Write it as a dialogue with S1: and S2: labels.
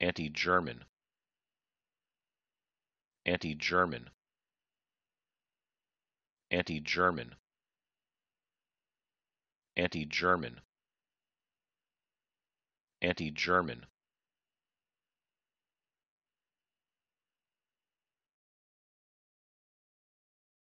S1: anti-german anti-german anti-german anti-german anti-german